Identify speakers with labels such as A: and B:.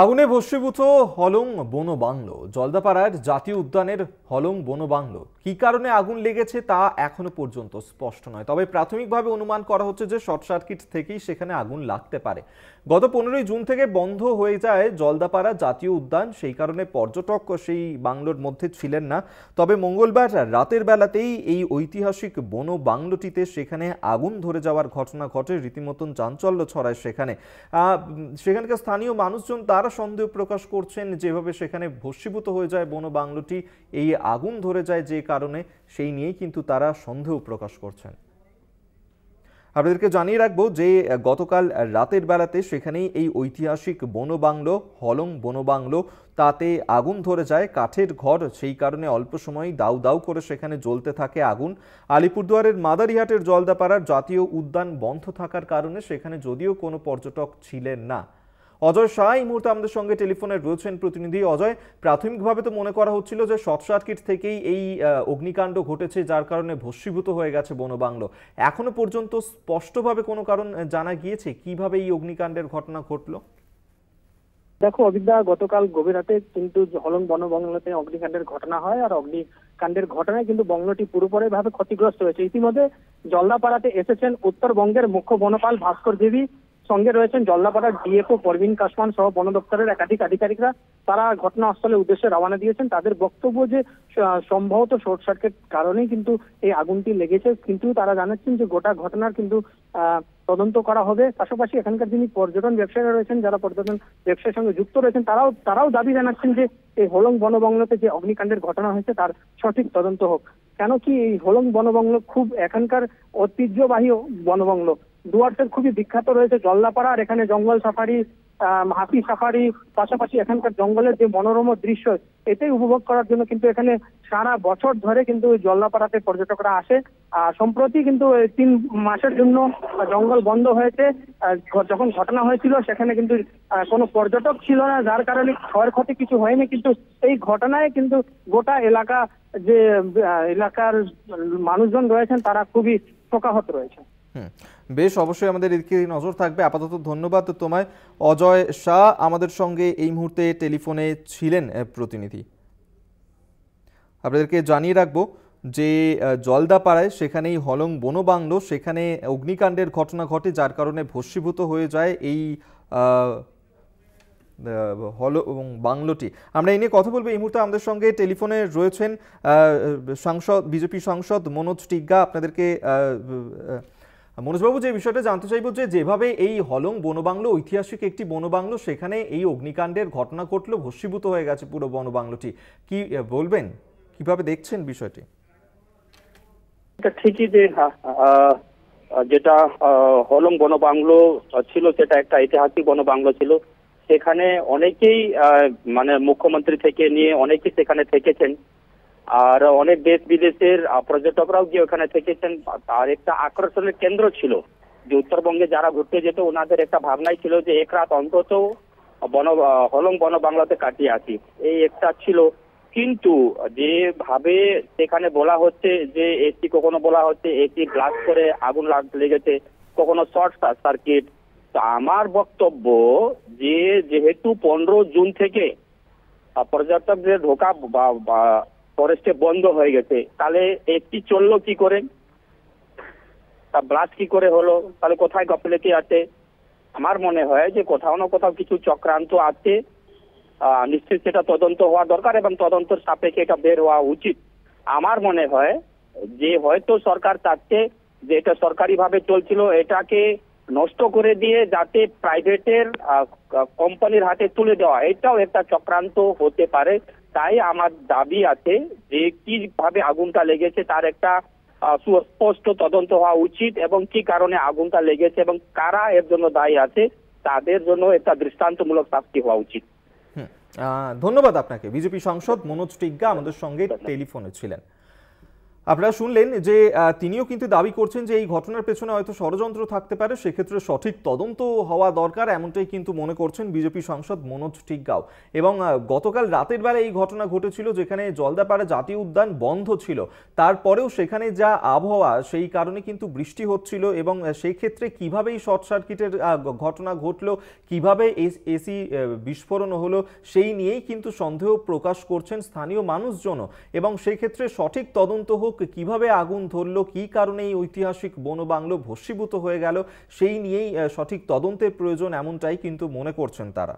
A: আগুনে ভস্মীভূত হলং বন বাংলো জলদাপাড়ার জাতীয় উদ্যানের হলং বন বাংলো কি কারণে আগুন লেগেছে তা এখনো পর্যন্ত স্পষ্ট নয় তবে প্রাথমিকভাবে অনুমান করা হচ্ছে যে শর্ট সার্কিট থেকেই সেখানে আগুন লাগতে পারে গত পনেরোই জুন থেকে বন্ধ হয়ে যায় জলদাপাড়া জাতীয় উদ্যান সেই কারণে পর্যটক সেই বাংলোর মধ্যে ছিলেন না তবে মঙ্গলবার রাতের বেলাতেই এই ঐতিহাসিক বন বাংলোটিতে সেখানে আগুন ধরে যাওয়ার ঘটনা ঘটে রীতিমতন চাঞ্চল্য ছড়ায় সেখানে সেখানকার স্থানীয় মানুষজন তার তারা সন্দেহ প্রকাশ করছেন যেভাবে সেখানে ভস্মীভূত হয়ে যায় বন বাংলোটি এই আগুন ধরে যায় যে কারণে সেই নিয়েই কিন্তু তারা সন্দেহ প্রকাশ করছেন আপনাদেরকে জানিয়ে রাখবো যে গতকাল রাতের বেলাতে সেখানেই এই ঐতিহাসিক বনবাংলো হলং বনবাংলো তাতে আগুন ধরে যায় কাঠের ঘর সেই কারণে অল্প সময় দাউ দাউ করে সেখানে জ্বলতে থাকে আগুন আলিপুরদুয়ারের মাদারিহাটের জলদাপাড়ার জাতীয় উদ্যান বন্ধ থাকার কারণে সেখানে যদিও কোনো পর্যটক ছিলেন না অজয় শাহ এই মুহূর্তে আমাদের সঙ্গে টেলিফোনে রয়েছেন প্রতিনিধি অজয় প্রাথমিকভাবে তো মনে করা হচ্ছিল যে শর্ট সার্কিট থেকেই এই অগ্নিকাণ্ড ঘটেছে যার কারণে ভস্মীভূত হয়ে গেছে বনবাংলো এখনো পর্যন্ত স্পষ্টভাবে কোনো কারণ জানা গিয়েছে কিভাবে এই অগ্নিকাণ্ডের ঘটনা ঘটলো
B: দেখো অভিজ্ঞা গতকাল গভীর রাতে কিন্তু হলং বনবংলাতে অগ্নিকাণ্ডের ঘটনা হয় আর অগ্নিকাণ্ডের ঘটনায় কিন্তু বংলোটি পুরোপুরি ভাবে ক্ষতিগ্রস্ত হয়েছে ইতিমধ্যে জলদাপাড়াতে এসেছেন উত্তরবঙ্গের মুখ্য বনপাল ভাস্কর দেবী সঙ্গে রয়েছেন জলদাপাড়ার ডিএফও পরবীন কাসমান সহ বন দপ্তরের একাধিক আধিকারিকরা তারা ঘটনাস্থলের উদ্দেশ্যে রওনা দিয়েছেন তাদের বক্তব্য যে সম্ভবত শর্ট সার্কিট কারণেই কিন্তু এই আগুনটি লেগেছে কিন্তু তারা জানাচ্ছেন যে গোটা ঘটনার কিন্তু তদন্ত করা হবে পাশাপাশি এখানকার যিনি পর্যটন ব্যবসায়ীরা রয়েছেন যারা পর্যটন ব্যবসার সঙ্গে যুক্ত রয়েছেন তারাও তারাও দাবি জানাচ্ছেন যে এই হোলং বনবংলোতে যে অগ্নিকাণ্ডের ঘটনা হয়েছে তার সঠিক তদন্ত হোক কেন কি এই হোলং বনবংলো খুব এখানকার ঐতিহ্যবাহী বনবংলো ডুয়ার্সের খুবই বিখ্যাত রয়েছে জল্লাপাড়া আর এখানে জঙ্গল সাফারি হাতি সাফারি পাশাপাশি এখানকার জঙ্গলের যে মনোরম দৃশ্য এটাই উপভোগ করার জন্য কিন্তু এখানে সারা বছর ধরে কিন্তু জল্লাপাড়াতে পর্যটকরা আসে সম্প্রতি কিন্তু তিন মাসের জন্য জঙ্গল বন্ধ হয়েছে যখন ঘটনা হয়েছিল সেখানে কিন্তু কোনো পর্যটক ছিল না যার কারণে ক্ষয়ক্ষতি কিছু হয়নি কিন্তু এই ঘটনায় কিন্তু গোটা এলাকা যে এলাকার মানুষজন রয়েছেন তারা খুবই শোকাহত রয়েছে
A: বেশ অবশ্যই আমাদের এদিকে নজর থাকবে আপাতত ধন্যবাদ তোমায় অজয় শাহ আমাদের সঙ্গে এই মুহূর্তে টেলিফোনে ছিলেন প্রতিনিধি আপনাদেরকে জানিয়ে রাখবো যে জলদাপাড়ায় সেখানেই হলং বনবাংলো সেখানে অগ্নিকাণ্ডের ঘটনা ঘটে যার কারণে ভস্মীভূত হয়ে যায় এই হল এবং বাংলোটি আমরা এই নিয়ে কথা বলবো এই মুহূর্তে আমাদের সঙ্গে টেলিফোনে রয়েছেন সাংসদ বিজেপি সাংসদ মনোজ টিগ্গা আপনাদেরকে মনোজবাবু যে বিষয়টা জানতে চাইব যে যেভাবে এই হলং বনবাংলো ঐতিহাসিক একটি বনবাংলো সেখানে এই অগ্নিকাণ্ডের ঘটনা ঘটলো ভস্মীভূত হয়ে গেছে পুরো বনবাংলোটি কি বলবেন কিভাবে দেখছেন বিষয়টি
B: ঠিকই যে যেটা হলং বনবাংলো ছিল সেটা একটা ঐতিহাসিক বনবাংলো ছিল সেখানে অনেকেই মানে মুখ্যমন্ত্রী থেকে নিয়ে অনেকেই সেখানে থেকেছেন আর অনেক দেশ বিদেশের পর্যটকরাও গিয়ে ওখানে থেকেছেন তার একটা আকর্ষণের কেন্দ্র ছিল যে উত্তরবঙ্গে যারা ঘুরতে যেত ওনাদের একটা ভাবনাই ছিল যে এক রাত অন্তত বন হলং বন বাংলাতে কাটিয়ে আসি এই একটা ছিল কিন্তু যেভাবে সেখানে বলা হচ্ছে যে এসি কখনো বলা হচ্ছে এসি গ্লাস করে আগুন লেগেছে কখনো শর্ট সার্কিট তো আমার বক্তব্য যে যেহেতু পনেরো জুন থেকে পর্যটকদের ঢোকা ফরেস্টে বন্ধ হয়ে গেছে তাহলে একটি চললো কি করে তা ব্লাস্ট কি করে হলো তাহলে কোথায় গফলেতি আছে আমার মনে হয় যে কোথাও না কোথাও কিছু চক্রান্ত আছে নিশ্চিত সেটা তদন্ত হওয়া দরকার এবং তদন্ত সাপেক্ষে এটা বের হওয়া উচিত আমার মনে হয় যে হয়তো সরকার চাচ্ছে যে এটা সরকারিভাবে চলছিল এটাকে নষ্ট করে দিয়ে যাতে প্রাইভেটের কোম্পানির হাতে তুলে দেওয়া এটাও একটা চক্রান্ত হতে পারে তাই আমার দাবি আছে যে কিভাবে আগুনটা লেগেছে তার একটা সুস্পষ্ট তদন্ত হওয়া উচিত এবং কি কারণে আগুনটা লেগেছে এবং কারা এর জন্য দায়ী আছে তাদের জন্য একটা দৃষ্টান্তমূলক শাস্তি হওয়া উচিত
A: ধন্যবাদ আপনাকে বিজেপি সাংসদ মনোজ টিগ্গা আমাদের সঙ্গে টেলিফোনে ছিলেন আপনারা শুনলেন যে তিনিও কিন্তু দাবি করছেন যে এই ঘটনার পেছনে হয়তো ষড়যন্ত্র থাকতে পারে সেক্ষেত্রে সঠিক তদন্ত হওয়া দরকার এমনটাই কিন্তু মনে করছেন বিজেপি সাংসদ মনোজ টিকগাঁও এবং গতকাল রাতের বেলা এই ঘটনা ঘটেছিল যেখানে জলদাপাড়া জাতীয় উদ্যান বন্ধ ছিল তারপরেও সেখানে যা আবহাওয়া সেই কারণে কিন্তু বৃষ্টি হচ্ছিল এবং ক্ষেত্রে কিভাবে এই শর্ট সার্কিটের ঘটনা ঘটলো কিভাবে এসি বিস্ফোরণ হলো সেই নিয়েই কিন্তু সন্দেহ প্রকাশ করছেন স্থানীয় মানুষজনও এবং সেক্ষেত্রে সঠিক তদন্ত হোক কিভাবে আগুন ধরল কি কারণে এই ঐতিহাসিক বনবাংলো ভস্মীভূত হয়ে গেল সেই নিয়েই সঠিক তদন্তের প্রয়োজন এমনটাই কিন্তু মনে করছেন তারা